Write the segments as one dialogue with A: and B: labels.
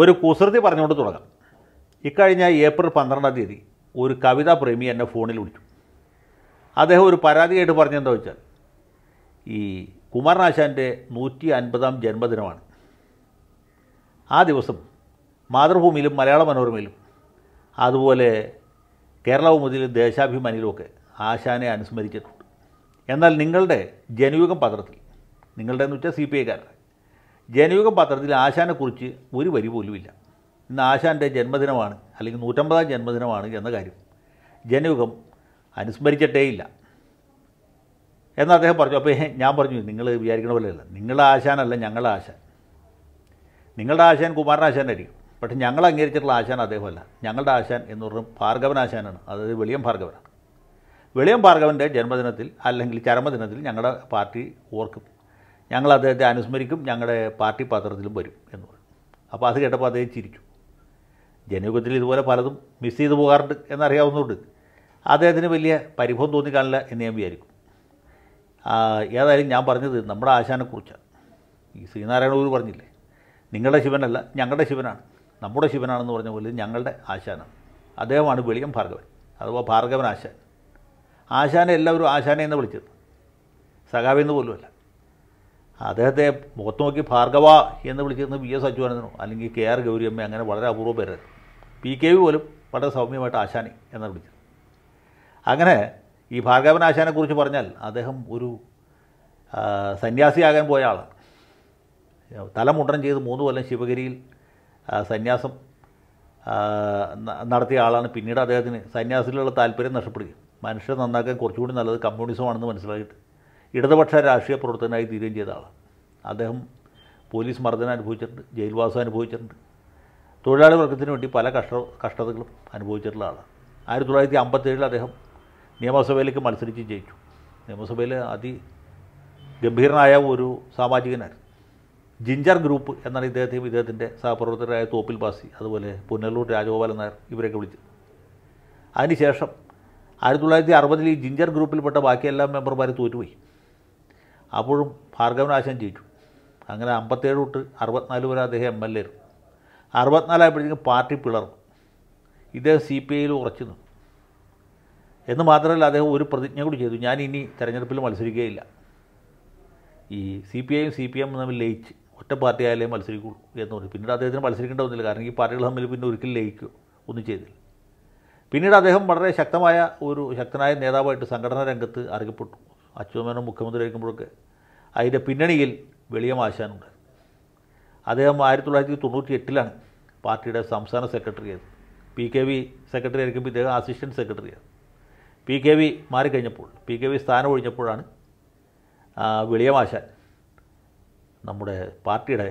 A: ഒരു കുസൃതി പറഞ്ഞുകൊണ്ട് തുടങ്ങാം ഇക്കഴിഞ്ഞ ഏപ്രിൽ പന്ത്രണ്ടാം തീയതി ഒരു കവിതാ പ്രേമി എന്നെ ഫോണിൽ വിളിച്ചു അദ്ദേഹം ഒരു പരാതിയായിട്ട് പറഞ്ഞെന്താ വെച്ചാൽ ഈ കുമാരനാശാൻ്റെ നൂറ്റി അൻപതാം ജന്മദിനമാണ് ആ ദിവസം മാതൃഭൂമിയിലും മലയാള മനോരമയിലും അതുപോലെ കേരളഭൂമിയിലും ദേശാഭിമാനിയിലുമൊക്കെ ആശാനെ അനുസ്മരിച്ചിട്ടുണ്ട് എന്നാൽ നിങ്ങളുടെ ജനയുഗം പത്രത്തിൽ നിങ്ങളുടെ എന്ന് വെച്ചാൽ സി പി ഐക്കാരുടെ ജനയുഗ പത്രത്തിൽ ആശാനെക്കുറിച്ച് ഒരു വരി പോലുമില്ല ഇന്ന് ആശാൻ്റെ ജന്മദിനമാണ് അല്ലെങ്കിൽ നൂറ്റമ്പതാം ജന്മദിനമാണ് എന്ന കാര്യം ജനയുഗം അനുസ്മരിച്ചിട്ടേയില്ല എന്ന് അദ്ദേഹം പറഞ്ഞു അപ്പോൾ ഞാൻ പറഞ്ഞു നിങ്ങൾ വിചാരിക്കുന്ന പോലെയല്ല നിങ്ങളുടെ ആശാനല്ല ഞങ്ങളുടെ ആശാൻ നിങ്ങളുടെ ആശാൻ കുമാരനാശാനായിരിക്കും പക്ഷേ ഞങ്ങൾ അംഗീകരിച്ചിട്ടുള്ള ആശാൻ അദ്ദേഹമല്ല ഞങ്ങളുടെ ആശാൻ എന്ന് പറഞ്ഞാൽ ഭാർഗവനാശാനാണ് അതായത് വെളിയം ഭാർഗവനാണ് വെളിയം ഭാർഗവൻ്റെ ജന്മദിനത്തിൽ അല്ലെങ്കിൽ ചരമദിനത്തിൽ ഞങ്ങളുടെ പാർട്ടി ഓർക്കും ഞങ്ങൾ അദ്ദേഹത്തെ അനുസ്മരിക്കും ഞങ്ങളുടെ പാർട്ടി പത്രത്തിലും വരും എന്ന് പറഞ്ഞു അപ്പോൾ അത് കേട്ടപ്പോൾ അദ്ദേഹം ചിരിച്ചു ജനയുഗത്തിൽ ഇതുപോലെ പലതും മിസ് ചെയ്ത് പോകാറുണ്ട് എന്നറിയാവുന്നതുകൊണ്ട് അദ്ദേഹത്തിന് വലിയ പരിഭവം കാണില്ല എന്ന് ഞാൻ വിചാരിക്കും ഏതായാലും ഞാൻ പറഞ്ഞത് നമ്മുടെ ആശാനെക്കുറിച്ചാണ് ഈ ഗുരു പറഞ്ഞില്ലേ നിങ്ങളുടെ ശിവനല്ല ഞങ്ങളുടെ ശിവനാണ് നമ്മുടെ ശിവനാണെന്ന് പറഞ്ഞ പോലെ ഞങ്ങളുടെ ആശാനാണ് അദ്ദേഹമാണ് വെളിയം ഭാർഗവൻ അഥവാ ഭാർഗവൻ ആശാൻ ആശാനെ എല്ലാവരും ആശാനെ എന്ന് വിളിച്ചത് സഖാവെന്ന് പോലുമല്ല അദ്ദേഹത്തെ മുഖത്ത് നോക്കി ഭാർഗവ എന്ന് വിളിച്ചിരുന്ന വി എസ് അച്യുവാനന്ദനോ അല്ലെങ്കിൽ കെ ആർ ഗൗരിയമ്മ അങ്ങനെ വളരെ അപൂർവ പേരായിരുന്നു പി കെ വി പോലും വളരെ സൗമ്യമായിട്ട് ആശാനി എന്ന് വിളിച്ചത് അങ്ങനെ ഈ ഭാർഗവൻ ആശാനെക്കുറിച്ച് പറഞ്ഞാൽ അദ്ദേഹം ഒരു സന്യാസിയാകാൻ പോയ ആളാണ് തലമുണ്ടനം ചെയ്ത് മൂന്ന് കൊല്ലം ശിവഗിരിയിൽ സന്യാസം നടത്തിയ ആളാണ് പിന്നീട് അദ്ദേഹത്തിന് സന്യാസത്തിലുള്ള താല്പര്യം നഷ്ടപ്പെടുകയും മനുഷ്യരെ നന്നാക്കാൻ കുറച്ചുകൂടി നല്ലത് കമ്മ്യൂണിസമാണെന്ന് മനസ്സിലാക്കിയിട്ട് ഇടതുപക്ഷ രാഷ്ട്രീയ പ്രവർത്തകനായി തീരുകയും ചെയ്ത ആളാണ് അദ്ദേഹം പോലീസ് മർദ്ദനം അനുഭവിച്ചിട്ടുണ്ട് ജയിൽവാസം അനുഭവിച്ചിട്ടുണ്ട് തൊഴിലാളി വർഗത്തിന് വേണ്ടി പല കഷ്ട കഷ്ടതകളും അനുഭവിച്ചിട്ടുള്ള ആളാണ് ആയിരത്തി തൊള്ളായിരത്തി അമ്പത്തേഴിൽ അദ്ദേഹം നിയമസഭയിലേക്ക് മത്സരിച്ച് ജയിച്ചു നിയമസഭയിൽ അതി ഗംഭീരനായ ഒരു സാമാജികനായിരുന്നു ജിഞ്ചർ ഗ്രൂപ്പ് എന്നാണ് ഇദ്ദേഹത്തെയും ഇദ്ദേഹത്തിൻ്റെ സഹപ്രവർത്തകരായ തോപ്പിൽ ബാസി അതുപോലെ പുന്നല്ലൂർ രാജഗോപാലൻ നായർ ഇവരെയൊക്കെ വിളിച്ചത് അതിനുശേഷം ആയിരത്തി തൊള്ളായിരത്തി അറുപതിൽ ഈ ജിഞ്ചർ ഗ്രൂപ്പിൽപ്പെട്ട ബാക്കി എല്ലാ മെമ്പർമാരും തോറ്റുപോയി അപ്പോഴും ഭാർഗവനാശം ജയിച്ചു അങ്ങനെ അമ്പത്തേഴ് തൊട്ട് അറുപത്തിനാല് വരെ അദ്ദേഹം എം എൽ എ ആയിരുന്നു അറുപത്തിനാലായപ്പോഴത്തേക്കും പാർട്ടി പിളർന്നു ഇദ്ദേഹം സി പി ഐയിൽ ഉറച്ചു നിന്നു എന്ന് മാത്രമല്ല അദ്ദേഹം ഒരു പ്രതിജ്ഞ കൂടി ചെയ്തു ഞാൻ ഇനി തെരഞ്ഞെടുപ്പിൽ മത്സരിക്കുകയില്ല ഈ സി പി ഐയും സി പി എമ്മും തമ്മിൽ ലയിച്ച് ഒറ്റ പാർട്ടി ആയാലേ മത്സരിക്കുള്ളൂ എന്ന് പറഞ്ഞു പിന്നീട് അദ്ദേഹത്തിന് മത്സരിക്കേണ്ട ഒന്നില്ല കാരണം ഈ പാർട്ടികൾ തമ്മിൽ പിന്നെ ഒരിക്കലും ലയിക്കുക ഒന്നും ചെയ്തില്ല പിന്നീട് അദ്ദേഹം വളരെ ശക്തമായ ഒരു ശക്തനായ നേതാവായിട്ട് സംഘടനാ രംഗത്ത് അറിയപ്പെട്ടു അച്യുതമേനോൻ ആയിരിക്കുമ്പോഴൊക്കെ അതിൻ്റെ പിന്നണിയിൽ വെളിയമാശാനുണ്ട് അദ്ദേഹം ആയിരത്തി തൊള്ളായിരത്തി തൊണ്ണൂറ്റി എട്ടിലാണ് പാർട്ടിയുടെ സംസ്ഥാന ആയത് പി കെ വി സെക്രട്ടറി ആയിരിക്കുമ്പോൾ ഇദ്ദേഹം അസിസ്റ്റൻറ്റ് സെക്രട്ടറിയാണ് പി കെ വി മാറിക്കഴിഞ്ഞപ്പോൾ പി കെ വി സ്ഥാനം ഒഴിഞ്ഞപ്പോഴാണ് വെളിയമാശാൻ നമ്മുടെ പാർട്ടിയുടെ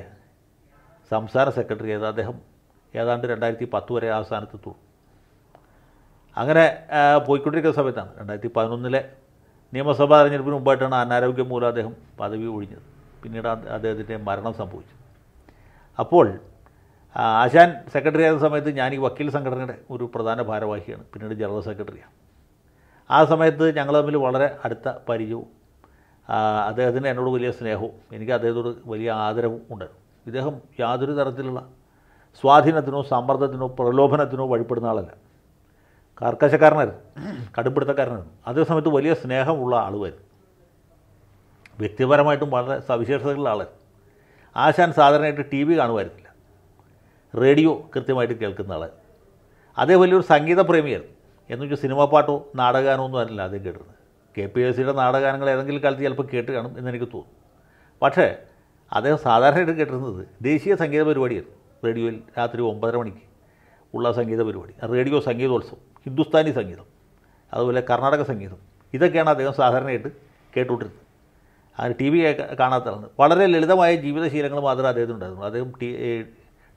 A: സംസ്ഥാന സെക്രട്ടറി ആയത് അദ്ദേഹം ഏതാണ്ട് രണ്ടായിരത്തി പത്ത് വരെ ആ സ്ഥാനത്തെത്തുള്ളൂ അങ്ങനെ പോയിക്കൊണ്ടിരിക്കുന്ന സമയത്താണ് രണ്ടായിരത്തി പതിനൊന്നിലെ നിയമസഭാ തെരഞ്ഞെടുപ്പിന് മുമ്പായിട്ടാണ് അനാരോഗ്യം മൂലം അദ്ദേഹം പദവി ഒഴിഞ്ഞത് പിന്നീട് അദ്ദേഹത്തിൻ്റെ മരണം സംഭവിച്ചു അപ്പോൾ ആശാൻ സെക്രട്ടറി ആയിരുന്ന സമയത്ത് ഞാൻ ഈ വക്കീൽ സംഘടനയുടെ ഒരു പ്രധാന ഭാരവാഹിയാണ് പിന്നീട് ജനറൽ സെക്രട്ടറിയാണ് ആ സമയത്ത് ഞങ്ങൾ തമ്മിൽ വളരെ അടുത്ത പരിചയവും അദ്ദേഹത്തിന് എന്നോട് വലിയ സ്നേഹവും എനിക്ക് അദ്ദേഹത്തോട് വലിയ ആദരവും ഉണ്ടായിരുന്നു ഇദ്ദേഹം യാതൊരു തരത്തിലുള്ള സ്വാധീനത്തിനോ സമ്മർദ്ദത്തിനോ പ്രലോഭനത്തിനോ വഴിപ്പെടുന്ന ആളല്ല കർക്കശക്കാരനായിരുന്നു കടുപ്പിടുത്തക്കാരനായിരുന്നു അതേ സമയത്ത് വലിയ സ്നേഹമുള്ള വരും വ്യക്തിപരമായിട്ടും വളരെ സവിശേഷതകളുള്ള ആളായിരുന്നു ആശാൻ സാധാരണയായിട്ട് ടി വി കാണുമായിരുന്നില്ല റേഡിയോ കൃത്യമായിട്ട് കേൾക്കുന്ന ആൾ അതേ വലിയൊരു സംഗീത പ്രേമിയായിരുന്നു എന്ന് വെച്ചാൽ സിനിമാ പാട്ടോ നാടകാനോ ഒന്നും അല്ല ആദ്യം കേട്ടിരുന്നത് കെ പി എസ് സിയുടെ നാടകാനങ്ങൾ ഏതെങ്കിലും കാലത്ത് ചിലപ്പോൾ കേട്ട് കാണും എന്നെനിക്ക് തോന്നും പക്ഷേ അദ്ദേഹം സാധാരണയായിട്ട് കേട്ടിരുന്നത് ദേശീയ സംഗീത പരിപാടിയായിരുന്നു റേഡിയോയിൽ രാത്രി ഒമ്പതര മണിക്ക് ഉള്ള സംഗീത പരിപാടി റേഡിയോ സംഗീതോത്സവം ഹിന്ദുസ്ഥാനി സംഗീതം അതുപോലെ കർണാടക സംഗീതം ഇതൊക്കെയാണ് അദ്ദേഹം സാധാരണയായിട്ട് കേട്ടുകൊണ്ടിരുന്നത് അങ്ങനെ ടി വി കാണാത്തതാണ് വളരെ ലളിതമായ ജീവിതശീലങ്ങൾ മാത്രമേ അദ്ദേഹത്തിന് ഉണ്ടായിരുന്നുള്ളൂ അദ്ദേഹം ടി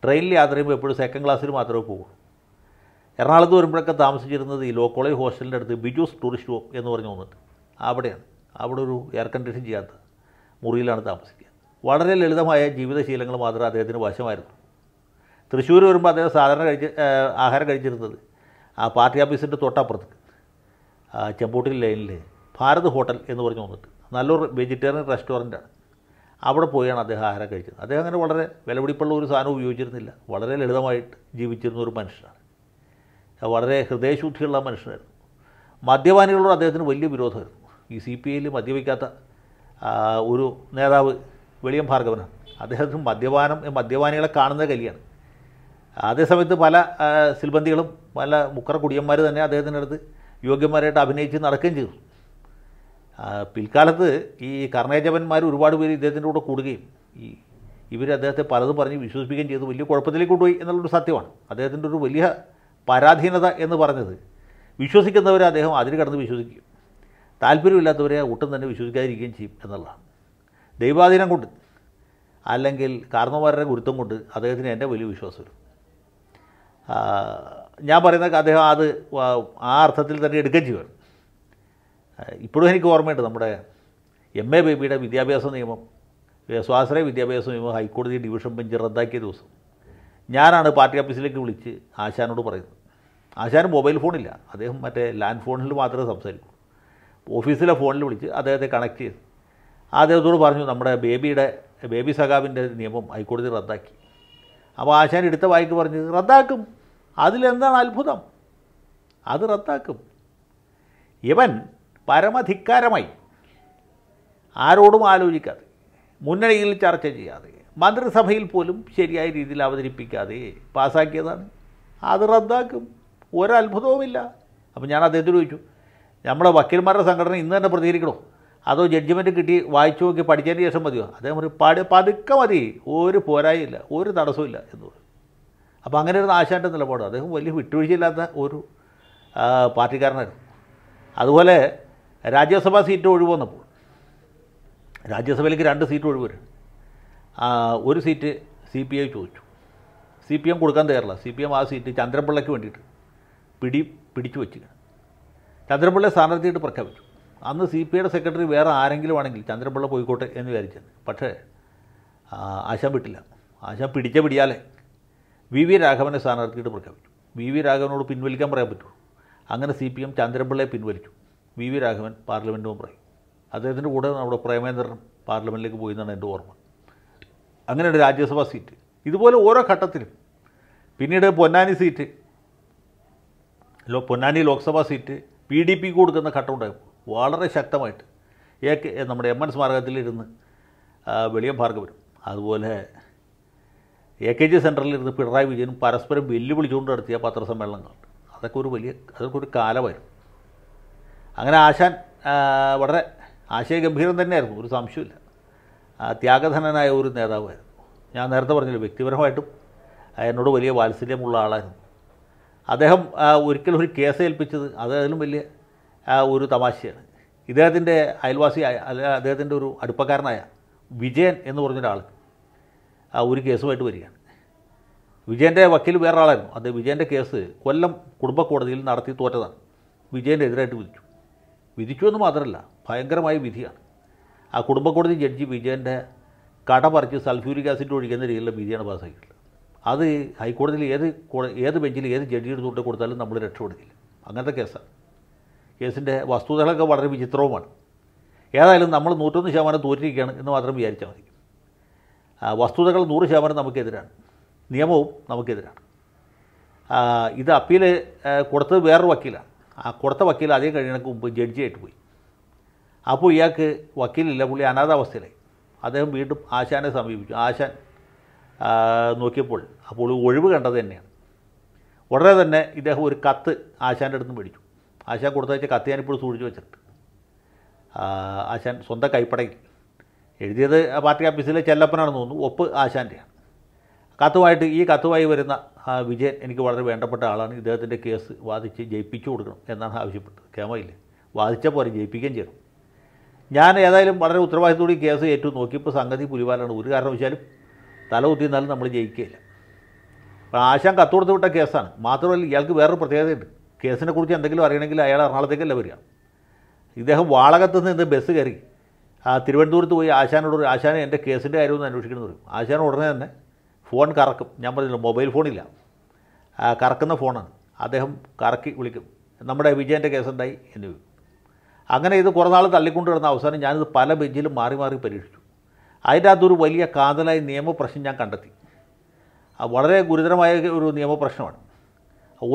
A: ട്രെയിനിൽ യാത്ര ചെയ്യുമ്പോൾ എപ്പോഴും സെക്കൻഡ് ക്ലാസ്സിൽ മാത്രമേ പോകുള്ളൂ എറണാകുളത്ത് വരുമ്പോഴൊക്കെ താമസിച്ചിരുന്നത് ഈ ലോ കോളേജ് ഹോസ്റ്റലിൻ്റെ അടുത്ത് ബിജൂസ് ടൂറിസ്റ്റ് ഹോം എന്ന് പറഞ്ഞു ഒന്നുണ്ട് അവിടെയാണ് അവിടെ ഒരു എയർ കണ്ടീഷൻ ചെയ്യാത്ത മുറിയിലാണ് താമസിക്കുക വളരെ ലളിതമായ ജീവിതശീലങ്ങൾ മാത്രമേ അദ്ദേഹത്തിന് വശമായിരുന്നു തൃശ്ശൂർ വരുമ്പോൾ അദ്ദേഹം സാധാരണ കഴിച്ച് ആഹാരം കഴിച്ചിരുന്നത് ആ പാർട്ടി ഓഫീസിൻ്റെ തൊട്ടപ്പുറത്ത് ചെമ്പൂട്ടിൽ ലൈനിൽ ഭാരത് ഹോട്ടൽ എന്ന് പറഞ്ഞ് വന്നിട്ട് നല്ലൊരു വെജിറ്റേറിയൻ റെസ്റ്റോറൻറ്റാണ് അവിടെ പോയാണ് അദ്ദേഹം ആഹാരം കഴിച്ചത് അദ്ദേഹം അങ്ങനെ വളരെ വിലപിടിപ്പുള്ള ഒരു സാധനം ഉപയോഗിച്ചിരുന്നില്ല വളരെ ലളിതമായിട്ട് ജീവിച്ചിരുന്ന ഒരു മനുഷ്യനാണ് വളരെ ഹൃദയശുദ്ധിയുള്ള മനുഷ്യനായിരുന്നു മദ്യപാനികളോട് അദ്ദേഹത്തിന് വലിയ വിരോധമായിരുന്നു ഈ സി പി ഐയിൽ മദ്യപിക്കാത്ത ഒരു നേതാവ് വെളിയം ഭാർഗവനാണ് അദ്ദേഹത്തിന് മദ്യപാനം മദ്യപാനികളെ കാണുന്ന കലിയാണ് അതേസമയത്ത് പല സിൽബന്തികളും പല മുക്കറ കുടിയന്മാർ തന്നെ അദ്ദേഹത്തിൻ്റെ അടുത്ത് യോഗ്യന്മാരായിട്ട് അഭിനയിച്ച് നടക്കുകയും ചെയ്തു പിൽക്കാലത്ത് ഈ കർണേജവന്മാർ ഒരുപാട് പേര് ഇദ്ദേഹത്തിൻ്റെ കൂടെ കൂടുകയും ഈ ഇവർ അദ്ദേഹത്തെ പലതും പറഞ്ഞ് വിശ്വസിപ്പിക്കുകയും ചെയ്തു വലിയ കുഴപ്പത്തിലേക്ക് കൊണ്ടുപോയി എന്നുള്ളൊരു സത്യമാണ് അദ്ദേഹത്തിൻ്റെ ഒരു വലിയ പരാധീനത എന്ന് പറഞ്ഞത് വിശ്വസിക്കുന്നവരെ അദ്ദേഹം അതിന് കടന്ന് വിശ്വസിക്കും താല്പര്യമില്ലാത്തവരെ ഒട്ടും തന്നെ വിശ്വസിക്കാതിരിക്കുകയും ചെയ്യും എന്നുള്ളതാണ് ദൈവാധീനം കൊണ്ട് അല്ലെങ്കിൽ കാർമ്മമാരുടെ ഗുരുത്വം കൊണ്ട് അദ്ദേഹത്തിന് എൻ്റെ വലിയ വിശ്വാസം വരും ഞാൻ പറയുന്ന അദ്ദേഹം അത് ആ അർത്ഥത്തിൽ തന്നെ എടുക്കുകയും ചെയ്യുമായിരുന്നു ഇപ്പോഴും എനിക്ക് ഓർമ്മയുണ്ട് നമ്മുടെ എം എ ബേബിയുടെ വിദ്യാഭ്യാസ നിയമം സ്വാശ്രയ വിദ്യാഭ്യാസ നിയമം ഹൈക്കോടതി ഡിവിഷൻ ബെഞ്ച് റദ്ദാക്കിയ ദിവസം ഞാനാണ് പാർട്ടി ഓഫീസിലേക്ക് വിളിച്ച് ആശാനോട് പറയുന്നത് ആശാൻ മൊബൈൽ ഫോണില്ല അദ്ദേഹം മറ്റേ ലാൻഡ് ഫോണിൽ മാത്രമേ സംസാരിക്കൂ ഓഫീസിലെ ഫോണിൽ വിളിച്ച് അദ്ദേഹത്തെ കണക്ട് ചെയ്ത് അദ്ദേഹത്തോട് പറഞ്ഞു നമ്മുടെ ബേബിയുടെ ബേബി സഖാവിൻ്റെ നിയമം ഹൈക്കോടതി റദ്ദാക്കി അപ്പോൾ ആശാൻ എടുത്ത വായിക്ക് പറഞ്ഞ് റദ്ദാക്കും അതിലെന്താണ് അത്ഭുതം അത് റദ്ദാക്കും ഇവൻ പരമധിക്കാരമായി ആരോടും ആലോചിക്കാതെ മുന്നണിയിൽ ചർച്ച ചെയ്യാതെ മന്ത്രിസഭയിൽ പോലും ശരിയായ രീതിയിൽ അവതരിപ്പിക്കാതെ പാസ്സാക്കിയതാണ് അത് റദ്ദാക്കും ഒരത്ഭുതവുമില്ല അപ്പം ഞാൻ അദ്ദേഹത്തിന് ചോദിച്ചു നമ്മുടെ വക്കീൽമാരുടെ സംഘടന ഇന്ന് തന്നെ പ്രതികരിക്കണോ അതോ ജഡ്ജ്മെൻറ്റ് കിട്ടി വായിച്ചു നോക്കി പഠിച്ചതിന് ശേഷം മതിയോ അദ്ദേഹം ഒരു പതുക്കെ മതി ഒരു പോരായില്ല ഒരു തടസ്സമില്ല എന്ന് അപ്പോൾ അങ്ങനെ ഒരു നാശാൻ്റെ നിലപാട് അദ്ദേഹം വലിയ വിട്ടുവീഴ്ചയില്ലാത്ത ഒരു പാർട്ടിക്കാരനായിരുന്നു അതുപോലെ രാജ്യസഭാ സീറ്റ് വന്നപ്പോൾ രാജ്യസഭയിലേക്ക് രണ്ട് സീറ്റ് ഒഴിവ് ഒരു സീറ്റ് സി പി ഐ ചോദിച്ചു സി പി എം കൊടുക്കാൻ തയ്യാറില്ല സി പി എം ആ സീറ്റ് ചന്ദ്രപിള്ളയ്ക്ക് വേണ്ടിയിട്ട് പിടി പിടിച്ചു വെച്ചു ചന്ദ്രപിള്ള സ്ഥാനാർത്ഥിയായിട്ട് പ്രഖ്യാപിച്ചു അന്ന് സി പി ഐയുടെ സെക്രട്ടറി വേറെ ആരെങ്കിലും ആണെങ്കിൽ ചന്ദ്രപിള്ള പോയിക്കോട്ടെ എന്ന് വിചാരിച്ചത് പക്ഷേ ആശാൻ വിട്ടില്ല ആശാൻ പിടിച്ച പിടിയാലേ വി വി രാഘവനെ സ്ഥാനാർത്ഥിയിട്ട് പ്രഖ്യാപിച്ചു വി വി രാഘവനോട് പിൻവലിക്കാൻ പറയാൻ പറ്റുമോ അങ്ങനെ സി പി എം ചന്ദ്രപിള്ളയെ പിൻവലിച്ചു വി വി രാഘവൻ പാർലമെൻറ്റ് മെമ്പറായി അദ്ദേഹത്തിൻ്റെ കൂടെ നമ്മുടെ പ്രേമേന്ദ്രൻ പാർലമെൻറ്റിലേക്ക് പോയി എന്നാണ് എൻ്റെ ഓർമ്മ അങ്ങനെയുണ്ട് രാജ്യസഭാ സീറ്റ് ഇതുപോലെ ഓരോ ഘട്ടത്തിലും പിന്നീട് Ponnani seat Ponnani Lok Sabha seat P D പിക്ക് കൊടുക്കുന്ന ഘട്ടമുണ്ടായി വളരെ ശക്തമായിട്ട് എ നമ്മുടെ എം എൻ സ്മാരകത്തിലിരുന്ന് വെളിയം ഭാർഗവരും അതുപോലെ എ കെ ജി സെൻറ്ററിലിരുന്ന് പിണറായി വിജയനും പരസ്പരം വെല്ലുവിളിച്ചുകൊണ്ട് നടത്തിയ പത്രസമ്മേളനങ്ങൾ അതൊക്കെ ഒരു വലിയ അതൊക്കെ ഒരു കാലമായിരുന്നു അങ്ങനെ ആശാൻ വളരെ ആശയഗംഭീരം തന്നെയായിരുന്നു ഒരു സംശയമില്ല ത്യാഗധനനായ ഒരു നേതാവായിരുന്നു ഞാൻ നേരത്തെ പറഞ്ഞില്ല വ്യക്തിപരമായിട്ടും എന്നോട് വലിയ വാത്സല്യമുള്ള ആളായിരുന്നു അദ്ദേഹം ഒരിക്കലും ഒരു കേസ് ഏൽപ്പിച്ചത് അത് അതിലും വലിയ ഒരു തമാശയാണ് ഇദ്ദേഹത്തിൻ്റെ അയൽവാസിയായ അല്ല അദ്ദേഹത്തിൻ്റെ ഒരു അടുപ്പക്കാരനായ വിജയൻ എന്ന് പറഞ്ഞൊരാൾ ആ ഒരു കേസുമായിട്ട് വരികയാണ് വിജയൻ്റെ വക്കീൽ വേറെ ആളായിരുന്നു അത് വിജയൻ്റെ കേസ് കൊല്ലം കുടുംബ കോടതിയിൽ നടത്തി തോറ്റതാണ് വിജയൻ്റെ എതിരായിട്ട് വിധിച്ചു വിധിച്ചു എന്ന് മാത്രമല്ല ഭയങ്കരമായ വിധിയാണ് ആ കുടുംബ കോടതി ജഡ്ജി വിജയൻ്റെ കട പറിച്ച് സൾഫ്യൂരിക് ആസിഡ് ഒഴിക്കുന്ന രീതിയിലുള്ള വിധിയാണ് പാസ്സാക്കിയിട്ടുള്ളത് അത് ഹൈക്കോടതിയിൽ ഏത് ഏത് ബെഞ്ചിൽ ഏത് ജഡ്ജിയുടെ തൊട്ട് കൊടുത്താലും നമ്മൾ രക്ഷപ്പെടുത്തില്ല അങ്ങനത്തെ കേസാണ് കേസിൻ്റെ വസ്തുതകളൊക്കെ വളരെ വിചിത്രവുമാണ് ഏതായാലും നമ്മൾ നൂറ്റൊന്ന് ശതമാനം തോറ്റിരിക്കുകയാണ് എന്ന് മാത്രം വിചാരിച്ചാൽ മതി വസ്തുതകൾ നൂറ് ശതമാനം നമുക്കെതിരാണ് നിയമവും നമുക്കെതിരാണ് ഇത് അപ്പീൽ കൊടുത്തത് വേറൊരു വക്കീലാണ് ആ കൊടുത്ത വക്കീൽ അതേ കഴിയണക്ക് മുമ്പ് ജഡ്ജിയായിട്ട് പോയി അപ്പോൾ ഇയാൾക്ക് വക്കീലില്ല പുള്ളി അനാഥാവസ്ഥയിലായി അദ്ദേഹം വീണ്ടും ആശാനെ സമീപിച്ചു ആശാൻ നോക്കിയപ്പോൾ അപ്പോൾ ഒഴിവ് കണ്ടത് തന്നെയാണ് ഉടനെ തന്നെ ഇദ്ദേഹം ഒരു കത്ത് ആശാൻ്റെ അടുത്ത് മേടിച്ചു ആശാൻ കൊടുത്തയച്ച കത്ത് ഞാനിപ്പോൾ സൂക്ഷിച്ചു വെച്ചിട്ടുണ്ട് ആശാൻ സ്വന്തം കൈപ്പടയിൽ എഴുതിയത് പാർട്ടി ഓഫീസിലെ ചെല്ലപ്പനാണെന്ന് തോന്നുന്നു ഒപ്പ് ആശാൻ്റെയാണ് കത്തുമായിട്ട് ഈ കത്തുമായി വരുന്ന വിജയൻ എനിക്ക് വളരെ വേണ്ടപ്പെട്ട ആളാണ് ഇദ്ദേഹത്തിൻ്റെ കേസ് വാദിച്ച് ജയിപ്പിച്ചു കൊടുക്കണം എന്നാണ് ആവശ്യപ്പെട്ടത് കേമയിൽ വാദിച്ച പോലെ ജയിപ്പിക്കുകയും ചെയ്യണം ഞാൻ ഏതായാലും വളരെ ഈ കേസ് ഏറ്റു നോക്കിയപ്പോൾ സംഗതി പുലിവാലാണ് ഒരു കാരണവശാലും തല കുത്തിന്നാലും നമ്മൾ ജയിക്കുകയില്ല അപ്പം ആശാൻ കത്ത് കൊടുത്ത് വിട്ട കേസാണ് മാത്രമല്ല ഇയാൾക്ക് വേറൊരു പ്രത്യേകതയുണ്ട് കേസിനെക്കുറിച്ച് എന്തെങ്കിലും അറിയണമെങ്കിൽ അയാൾ എറണാകുളത്തേക്കല്ല വരിക ഇദ്ദേഹം വാളകത്ത് നിന്ന് ബസ് കയറി ആ തിരുവനന്തപുരത്ത് പോയി ആശാനോട് ആശാൻ എൻ്റെ കേസിൻ്റെ കാര്യമൊന്നും അന്വേഷിക്കണം എന്ന് പറയും ആശാൻ ഉടനെ തന്നെ ഫോൺ കറക്കും ഞാൻ പറഞ്ഞില്ല മൊബൈൽ ഫോണില്ല കറക്കുന്ന ഫോണാണ് അദ്ദേഹം കറക്കി വിളിക്കും നമ്മുടെ വിജയൻ്റെ കേസുണ്ടായി എന്ന് അങ്ങനെ ഇത് കുറേ നാൾ തള്ളിക്കൊണ്ട് കിടന്ന അവസാനം ഞാനിത് പല ബെഞ്ചിലും മാറി മാറി പരീക്ഷിച്ചു അതിൻ്റെ അകത്തൊരു വലിയ കാതലായ നിയമപ്രശ്നം ഞാൻ കണ്ടെത്തി വളരെ ഗുരുതരമായ ഒരു നിയമപ്രശ്നമാണ്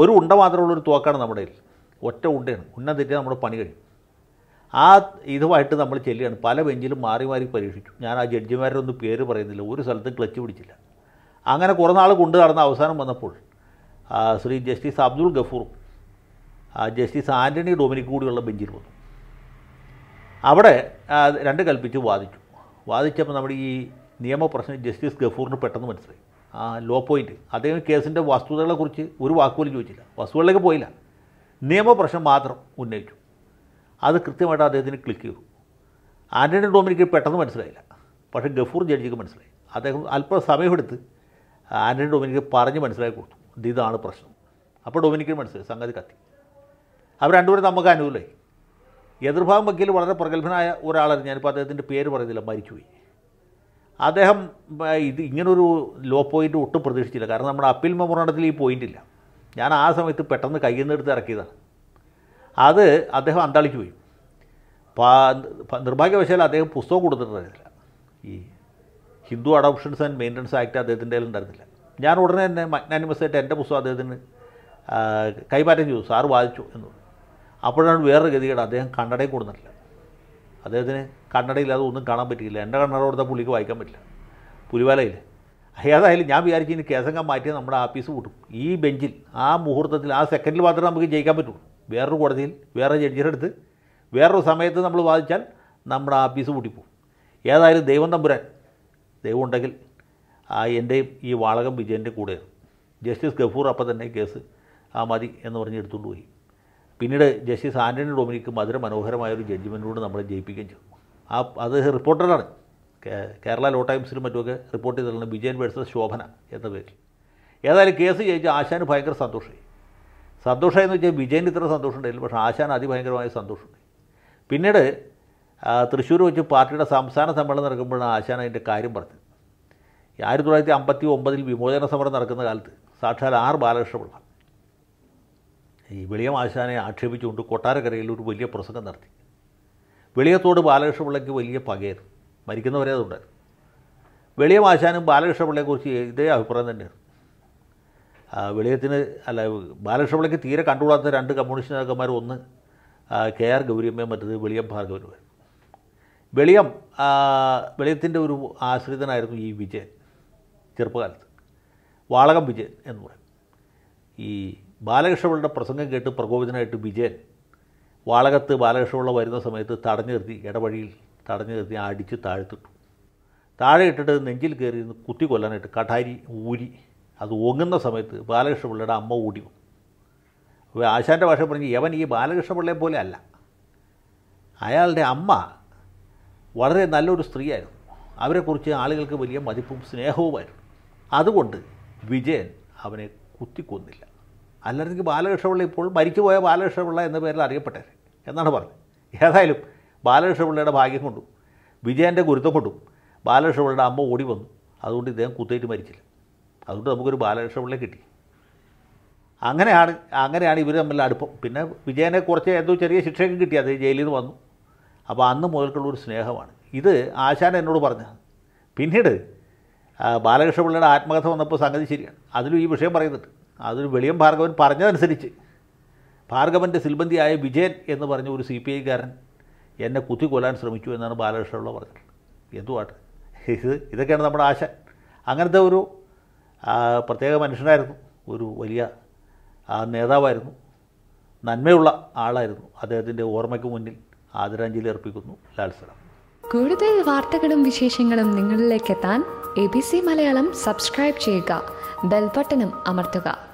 A: ഒരു ഉണ്ട മാത്രമുള്ളൊരു തോക്കാണ് നമ്മുടെ ഒറ്റ ഉണ്ടയാണ് ഉണ്ണം തെറ്റിയാൽ നമ്മുടെ പണി കഴിയും ആ ഇതുമായിട്ട് നമ്മൾ ചെല്ലുകയാണ് പല ബെഞ്ചിലും മാറി മാറി പരീക്ഷിച്ചു ഞാൻ ആ ജഡ്ജിമാരുടെ ഒന്നും പേര് പറയുന്നില്ല ഒരു സ്ഥലത്തും ക്ലച്ച് പിടിച്ചില്ല അങ്ങനെ കുറേ നാൾ കൊണ്ടു നടന്ന അവസാനം വന്നപ്പോൾ ശ്രീ ജസ്റ്റിസ് അബ്ദുൾ ഗഫൂറും ജസ്റ്റിസ് ആൻ്റണി ഡൊമിനിക് കൂടിയുള്ള ബെഞ്ചിൽ വന്നു അവിടെ രണ്ട് കൽപ്പിച്ച് വാദിച്ചു വാദിച്ചപ്പോൾ നമ്മുടെ ഈ നിയമപ്രശ്നം ജസ്റ്റിസ് ഗഫൂറിന് പെട്ടെന്ന് മനസ്സിലായി ആ ലോ പോയിൻറ്റ് അദ്ദേഹം കേസിൻ്റെ വസ്തുതകളെക്കുറിച്ച് ഒരു വാക്കുപോലും ചോദിച്ചില്ല വസ്തുതകളിലേക്ക് പോയില്ല നിയമപ്രശ്നം മാത്രം ഉന്നയിച്ചു അത് കൃത്യമായിട്ട് അദ്ദേഹത്തിന് ക്ലിക്ക് ചെയ്തു ആൻ്റണി ഡോമിനിക്ക് പെട്ടെന്ന് മനസ്സിലായില്ല പക്ഷേ ഗഫൂർ ജഡ്ജിക്ക് മനസ്സിലായി അദ്ദേഹം അല്പം സമയമെടുത്ത് ആൻ്റണി ഡൊമിനിക്ക് പറഞ്ഞ് മനസ്സിലാക്കി കൊടുത്തു ഇതാണ് പ്രശ്നം അപ്പോൾ ഡൊമിനിക്കിന് മനസ്സിലായി സംഗതി കത്തി അവർ രണ്ടുപേരും നമുക്ക് അനുകൂലമായി എതിർഭാഗം വക്കീൽ വളരെ പ്രഗത്ഭനായ ഒരാളായിരുന്നു ഞാനിപ്പോൾ അദ്ദേഹത്തിൻ്റെ പേര് പറയുന്നില്ല മരിച്ചുപോയി അദ്ദേഹം ഇത് ഇങ്ങനൊരു ലോ പോയിൻറ്റ് ഒട്ടും പ്രതീക്ഷിച്ചില്ല കാരണം നമ്മുടെ അപ്പീൽ മെമ്മോറാണ്ടത്തിൽ ഈ പോയിൻ്റ് ഇല്ല ഞാൻ ആ സമയത്ത് പെട്ടെന്ന് കയ്യിൽ നിന്ന് എടുത്ത് ഇറക്കിയതാണ് അത് അദ്ദേഹം അന്താളിച്ചു പോയി നിർഭാഗ്യവശാൽ അദ്ദേഹം പുസ്തകം കൊടുത്തിട്ടുണ്ടായിരുന്നില്ല ഈ Hindu adoptions and maintenance act അദ്ദേഹത്തിൻ്റെ ഉണ്ടായിരുന്നില്ല ഞാൻ ഉടനെ തന്നെ മഗ്നാനിമസായിട്ട് എൻ്റെ പുസ്തകം അദ്ദേഹത്തിന് കൈമാറ്റം ചെയ്തു സാറ് വായിച്ചു എന്ന് അപ്പോഴാണ് വേറൊരു ഗതികേട് അദ്ദേഹം കണ്ണടയും കൊടുത്തിട്ടില്ല അദ്ദേഹത്തിന് കണ്ണടയില്ലാതെ ഒന്നും കാണാൻ പറ്റിയില്ല എൻ്റെ കണ്ണട കൊടുത്താൽ പുള്ളിക്ക് വായിക്കാൻ പറ്റില്ല പുലിവാലയിൽ ഏതായാലും ഞാൻ വിചാരിച്ചു ഇനി കേസംഗം മാറ്റി നമ്മുടെ ആഫീസ് കൂട്ടും ഈ ബെഞ്ചിൽ ആ മുഹൂർത്തത്തിൽ ആ സെക്കൻഡിൽ മാത്രമേ നമുക്ക് ജയിക്കാൻ പറ്റുള്ളൂ വേറൊരു കോടതിയിൽ വേറെ ജഡ്ജിയുടെ അടുത്ത് വേറൊരു സമയത്ത് നമ്മൾ വാദിച്ചാൽ നമ്മുടെ ആഫീസ് പൂട്ടിപ്പോവും ഏതായാലും ദൈവം തമ്പുരാൻ ദൈവം ഉണ്ടെങ്കിൽ ആ എൻ്റെയും ഈ വാളകം വിജയൻ്റെ കൂടെ ജസ്റ്റിസ് ഗഫൂർ അപ്പം തന്നെ കേസ് ആ മതി എന്ന് പറഞ്ഞ് എടുത്തുകൊണ്ട് പോയി പിന്നീട് ജസ്റ്റിസ് ആൻ്റണി ഡൊമിനിക്ക് മധുര മനോഹരമായ ഒരു നമ്മളെ ജയിപ്പിക്കുകയും ചെയ്തു ആ അത് റിപ്പോർട്ടറാണ് കേരള ലോ ടൈംസിലും മറ്റുമൊക്കെ റിപ്പോർട്ട് ചെയ്തിട്ടുണ്ട് വിജയൻ വേഴ്സസ് ശോഭന എന്ന പേരിൽ ഏതായാലും കേസ് ജയിച്ച് ആശാന് ഭയങ്കര സന്തോഷമായി സന്തോഷം എന്ന് വെച്ചാൽ വിജയന് ഇത്ര സന്തോഷം ഉണ്ടായില്ല പക്ഷേ ആശാൻ അതിഭയങ്കരമായ സന്തോഷമുണ്ട് പിന്നീട് തൃശ്ശൂർ വെച്ച് പാർട്ടിയുടെ സംസ്ഥാന സമ്മേളനം നടക്കുമ്പോഴാണ് ആശാൻ അതിൻ്റെ കാര്യം പറഞ്ഞത് ആയിരത്തി തൊള്ളായിരത്തി അമ്പത്തി ഒമ്പതിൽ വിമോചന സമരം നടക്കുന്ന കാലത്ത് സാക്ഷാൽ ആർ ബാലകൃഷ്ണപിള്ള ഈ വെളിയം ആശാനെ ആക്ഷേപിച്ചുകൊണ്ട് കൊട്ടാരക്കരയിൽ ഒരു വലിയ പ്രസംഗം നടത്തി വെളിയത്തോട് ബാലകൃഷ്ണപിള്ളയ്ക്ക് വലിയ പകയായിരുന്നു മരിക്കുന്നവരെ അതുണ്ടായിരുന്നു വെളിയം ആശാനും ബാലകൃഷ്ണപിള്ളയെക്കുറിച്ച് ഇതേ അഭിപ്രായം തന്നെയാണ് വെളിയത്തിന് അല്ല ബാലകൃഷ്ണപിള്ളയ്ക്ക് തീരെ കണ്ടുകൂടാത്ത രണ്ട് കമ്മ്യൂണിസ്റ്റ് നേതാക്കന്മാർ ഒന്ന് കെ ആർ ഗൗരിയമ്മയും മറ്റത് വെളിയം ഭാർഗവനുമായിരുന്നു വെളിയം വെളിയത്തിൻ്റെ ഒരു ആശ്രിതനായിരുന്നു ഈ വിജയൻ ചെറുപ്പകാലത്ത് വാളകം വിജയൻ എന്ന് പറയും ഈ ബാലകൃഷ്ണപിള്ളയുടെ പ്രസംഗം കേട്ട് പ്രകോപിതനായിട്ട് വിജയൻ വാളകത്ത് ബാലകൃഷ്ണപിള്ള വരുന്ന സമയത്ത് തടഞ്ഞു നിർത്തി ഇടവഴിയിൽ തടഞ്ഞു നിർത്തി അടിച്ച് താഴ്ത്തിട്ടു താഴെ ഇട്ടിട്ട് നെഞ്ചിൽ കയറി കുത്തി കൊല്ലാനായിട്ട് കഠാരി ഊരി അത് ഓങ്ങുന്ന സമയത്ത് ബാലകൃഷ്ണപിള്ളയുടെ അമ്മ ഓടി വന്നു അപ്പോൾ ആശാൻ്റെ ഭാഷ പറഞ്ഞ് യവൻ ഈ ബാലകൃഷ്ണപിള്ളയെ പോലെ അല്ല അയാളുടെ അമ്മ വളരെ നല്ലൊരു സ്ത്രീയായിരുന്നു അവരെക്കുറിച്ച് ആളുകൾക്ക് വലിയ മതിപ്പും സ്നേഹവുമായിരുന്നു അതുകൊണ്ട് വിജയൻ അവനെ കുത്തിക്കൊന്നില്ല അല്ലായിരുന്നെങ്കിൽ ബാലകൃഷ്ണപിള്ള ഇപ്പോൾ മരിച്ചുപോയ ബാലകൃഷ്ണപിള്ള എന്ന പേരിൽ അറിയപ്പെട്ടത് എന്നാണ് പറഞ്ഞത് ഏതായാലും ബാലകൃഷ്ണപിള്ളയുടെ ഭാഗ്യം കൊണ്ടും വിജയൻ്റെ ഗുരുത്തം കൊണ്ടും ബാലകൃഷ്ണപിള്ളയുടെ അമ്മ ഓടി വന്നു അതുകൊണ്ട് ഇദ്ദേഹം കുത്തേറ്റ് മരിച്ചില്ല അതുകൊണ്ട് നമുക്കൊരു ബാലകൃഷ്ണ പിള്ളയെ കിട്ടി അങ്ങനെയാണ് അങ്ങനെയാണ് ഇവർ തമ്മിൽ അടുപ്പം പിന്നെ വിജയനെ കുറച്ച് എന്തോ ചെറിയ ശിക്ഷയൊക്കെ കിട്ടി അത് ജയിലിൽ നിന്ന് വന്നു അപ്പോൾ അന്ന് മുതൽക്കുള്ള ഒരു സ്നേഹമാണ് ഇത് ആശാൻ എന്നോട് പറഞ്ഞത് പിന്നീട് ബാലകൃഷ്ണപിള്ളയുടെ ആത്മകഥ വന്നപ്പോൾ സംഗതി ശരിയാണ് അതിലും ഈ വിഷയം പറയുന്നുണ്ട് അതൊരു വെളിയം ഭാർഗവൻ പറഞ്ഞതനുസരിച്ച് ഭാർഗവൻ്റെ സിൽബന്തിയായ വിജയൻ എന്ന് പറഞ്ഞ ഒരു സി പി ഐക്കാരൻ എന്നെ കൊല്ലാൻ ശ്രമിച്ചു എന്നാണ് ബാലകൃഷ്ണപിള്ള പറഞ്ഞത് എന്തുവാട്ട് ഇത് ഇതൊക്കെയാണ് നമ്മുടെ ആശ അങ്ങനത്തെ ഒരു പ്രത്യേക മനുഷ്യനായിരുന്നു ഒരു വലിയ നേതാവായിരുന്നു നന്മയുള്ള ആളായിരുന്നു അദ്ദേഹത്തിൻ്റെ ഓർമ്മയ്ക്ക് മുന്നിൽ ആദരാഞ്ജലി അർപ്പിക്കുന്നു ലാൽസലം കൂടുതൽ വാർത്തകളും വിശേഷങ്ങളും നിങ്ങളിലേക്ക് എത്താൻ A B C Malayalam subscribe ചെയ്യുക ബെൽബട്ടനും അമർത്തുക